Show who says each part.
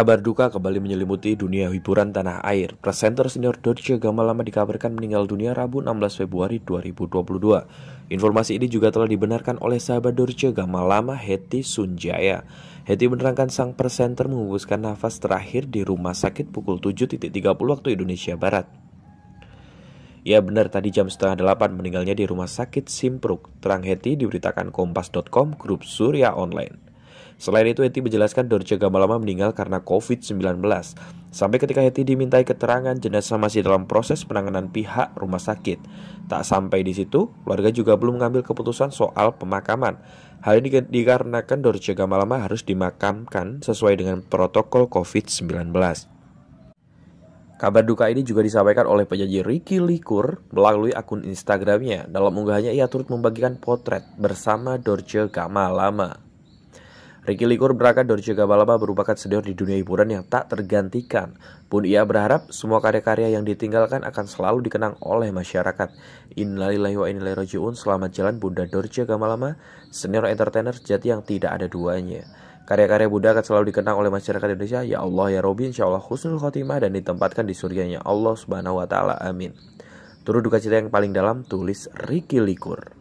Speaker 1: Kabar duka kembali menyelimuti dunia hiburan tanah air. Presenter senior Dorje Gamalama dikabarkan meninggal dunia Rabu 16 Februari 2022. Informasi ini juga telah dibenarkan oleh sahabat Dorje Gamalama Heti Sunjaya. Heti menerangkan sang presenter menghembuskan nafas terakhir di rumah sakit pukul 7.30 waktu Indonesia Barat. Ya benar tadi jam setengah delapan meninggalnya di rumah sakit Simpruk. Terang Heti diberitakan Kompas.com grup Surya Online. Selain itu, Hetty menjelaskan Dorce Gamalama meninggal karena COVID-19. Sampai ketika Hetty dimintai keterangan, jenazah masih dalam proses penanganan pihak rumah sakit. Tak sampai di situ, keluarga juga belum mengambil keputusan soal pemakaman. Hal ini dikarenakan Dorce Gamalama harus dimakamkan sesuai dengan protokol COVID-19. Kabar duka ini juga disampaikan oleh penyanyi Ricky Likur melalui akun Instagramnya. Dalam unggahannya ia turut membagikan potret bersama Dorce Gamalama. Ricky Likur berangkat dari Jaga Balaba merupakan senior di dunia hiburan yang tak tergantikan. Pun ia berharap semua karya-karya yang ditinggalkan akan selalu dikenang oleh masyarakat. Innalillahi wa inilai rojiun, Selamat jalan Bunda Dorja Gamalama, senior entertainer sejati yang tidak ada duanya. Karya-karya Bunda akan selalu dikenang oleh masyarakat Indonesia. Ya Allah ya Robin, insya Allah khusnul khotimah dan ditempatkan di surganya Allah Subhanahu wa taala. Amin. Turut duka cita yang paling dalam tulis Ricky Likur.